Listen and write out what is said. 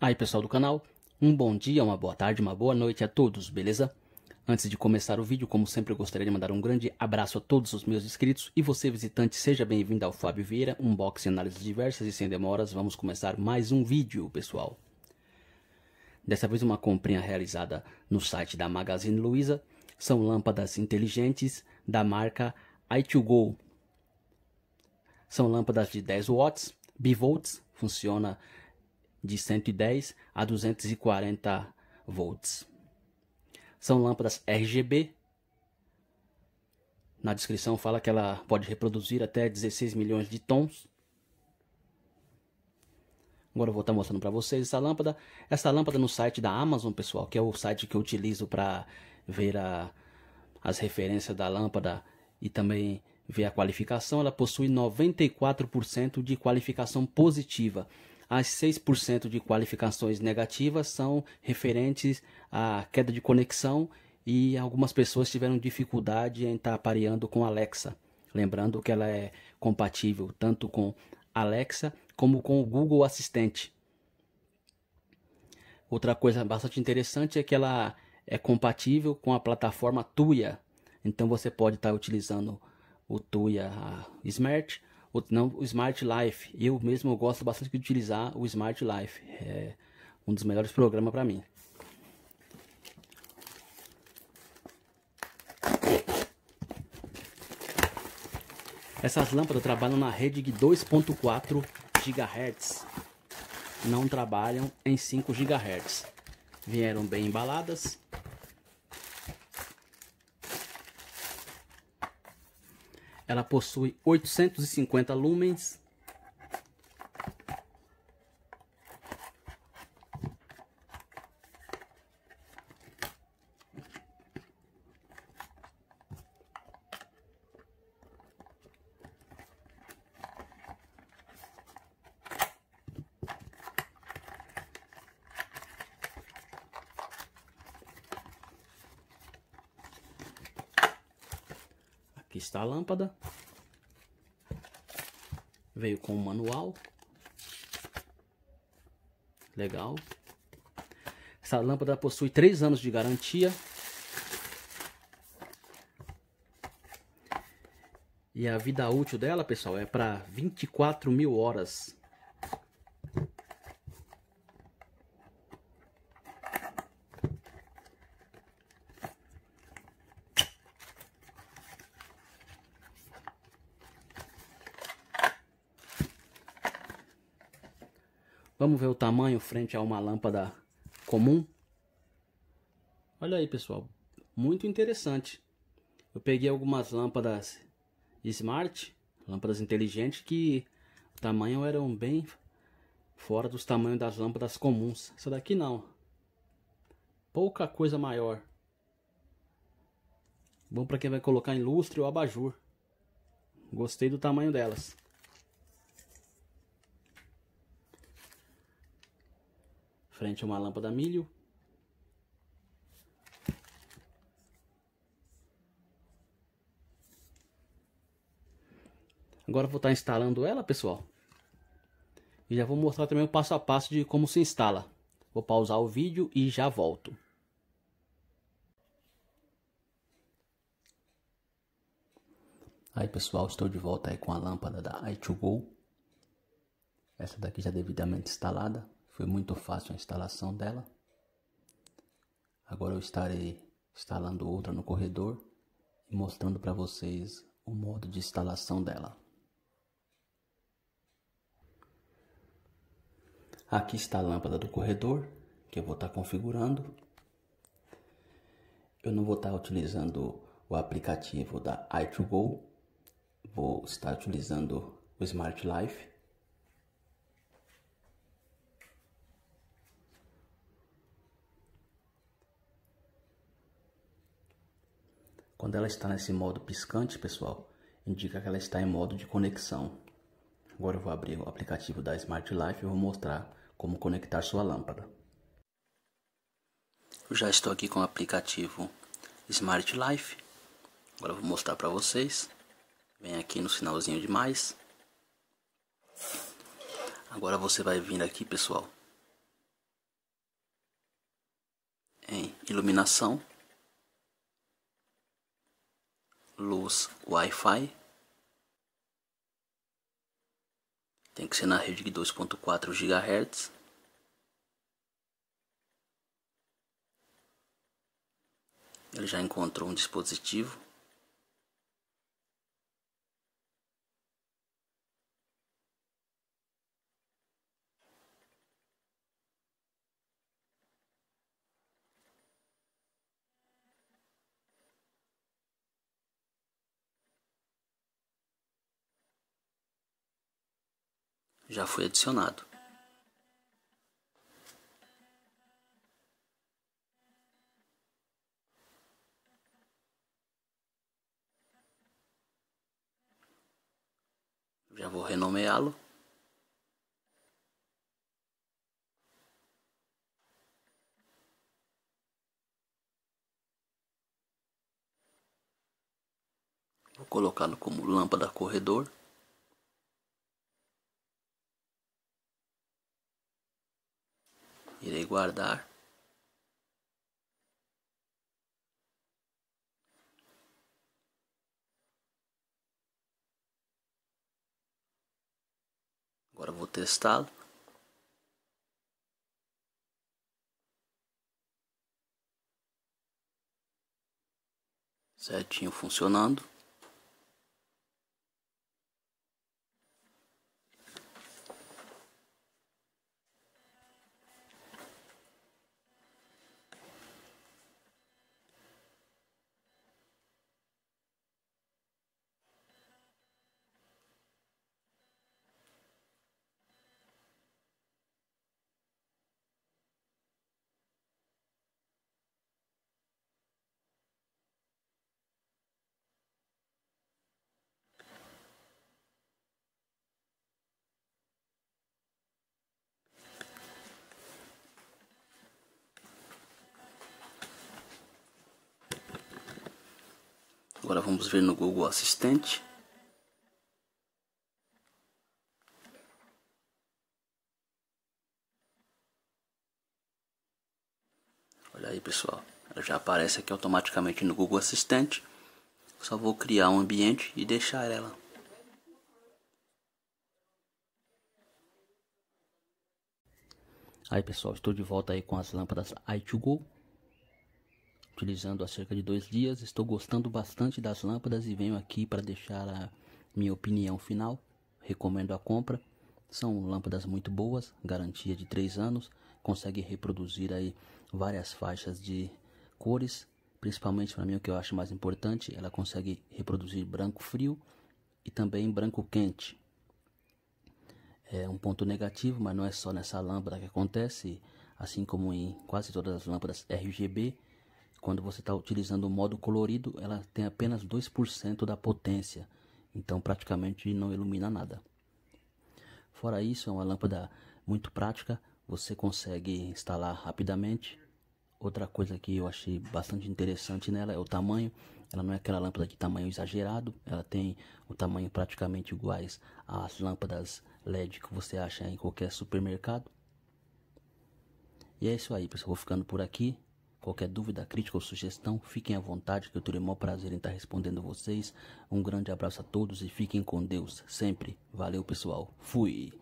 Aí pessoal do canal, um bom dia, uma boa tarde, uma boa noite a todos, beleza? Antes de começar o vídeo, como sempre eu gostaria de mandar um grande abraço a todos os meus inscritos e você visitante, seja bem-vindo ao Fábio Vieira, unboxing, análises diversas e sem demoras, vamos começar mais um vídeo, pessoal. Dessa vez uma comprinha realizada no site da Magazine Luiza, são lâmpadas inteligentes da marca i2Go. São lâmpadas de 10 watts, bivolts, funciona de 110 a 240 volts. São lâmpadas RGB. Na descrição fala que ela pode reproduzir até 16 milhões de tons. Agora eu vou estar tá mostrando para vocês essa lâmpada. Essa lâmpada no site da Amazon, pessoal, que é o site que eu utilizo para ver a, as referências da lâmpada e também ver a qualificação. Ela possui 94% de qualificação positiva as 6% de qualificações negativas são referentes à queda de conexão e algumas pessoas tiveram dificuldade em estar pareando com Alexa. Lembrando que ela é compatível tanto com Alexa como com o Google Assistente. Outra coisa bastante interessante é que ela é compatível com a plataforma Tuya. Então você pode estar utilizando o Tuya Smart Outro não, o Smart Life. Eu mesmo eu gosto bastante de utilizar o Smart Life. É um dos melhores programas para mim. Essas lâmpadas trabalham na rede de 2.4 GHz. Não trabalham em 5 GHz. Vieram bem embaladas Ela possui 850 lumens, Aqui está a lâmpada. Veio com o manual. Legal. Essa lâmpada possui 3 anos de garantia. E a vida útil dela, pessoal, é para 24 mil horas. Vamos ver o tamanho frente a uma lâmpada comum? Olha aí, pessoal. Muito interessante. Eu peguei algumas lâmpadas smart, lâmpadas inteligentes, que o tamanho eram bem fora dos tamanhos das lâmpadas comuns. Essa daqui não. Pouca coisa maior. Bom para quem vai colocar em lustre ou abajur. Gostei do tamanho delas. frente a uma lâmpada milho. Agora vou estar tá instalando ela, pessoal. E já vou mostrar também o passo a passo de como se instala. Vou pausar o vídeo e já volto. Aí pessoal, estou de volta aí com a lâmpada da i2Go. Essa daqui já devidamente instalada. Foi muito fácil a instalação dela. Agora eu estarei instalando outra no corredor e mostrando para vocês o modo de instalação dela. Aqui está a lâmpada do corredor que eu vou estar tá configurando. Eu não vou estar tá utilizando o aplicativo da i2Go, vou estar utilizando o Smart Life. Quando ela está nesse modo piscante, pessoal, indica que ela está em modo de conexão. Agora eu vou abrir o aplicativo da Smart Life e vou mostrar como conectar sua lâmpada. Eu já estou aqui com o aplicativo Smart Life. Agora eu vou mostrar para vocês. Vem aqui no sinalzinho de mais. Agora você vai vir aqui, pessoal, em iluminação Windows Wi-Fi. Tem que ser na rede de 2.4 GHz. Ele já encontrou um dispositivo. já foi adicionado. Já vou renomeá-lo. Vou colocá-lo como lâmpada corredor. guardar. Agora vou testá-lo. Certinho funcionando. Agora vamos ver no Google Assistente. Olha aí pessoal, ela já aparece aqui automaticamente no Google Assistente. Só vou criar um ambiente e deixar ela. Aí pessoal, estou de volta aí com as lâmpadas i2go utilizando há cerca de dois dias. Estou gostando bastante das lâmpadas e venho aqui para deixar a minha opinião final. Recomendo a compra. São lâmpadas muito boas, garantia de 3 anos, consegue reproduzir aí várias faixas de cores, principalmente para mim o que eu acho mais importante, ela consegue reproduzir branco frio e também branco quente. É um ponto negativo, mas não é só nessa lâmpada que acontece, assim como em quase todas as lâmpadas RGB, quando você está utilizando o modo colorido, ela tem apenas 2% da potência, então praticamente não ilumina nada. Fora isso, é uma lâmpada muito prática, você consegue instalar rapidamente. Outra coisa que eu achei bastante interessante nela é o tamanho. Ela não é aquela lâmpada de tamanho exagerado, ela tem o tamanho praticamente iguais às lâmpadas LED que você acha em qualquer supermercado. E é isso aí, pessoal. Vou ficando por aqui. Qualquer dúvida, crítica ou sugestão, fiquem à vontade que eu terei o maior prazer em estar respondendo vocês. Um grande abraço a todos e fiquem com Deus sempre. Valeu, pessoal. Fui.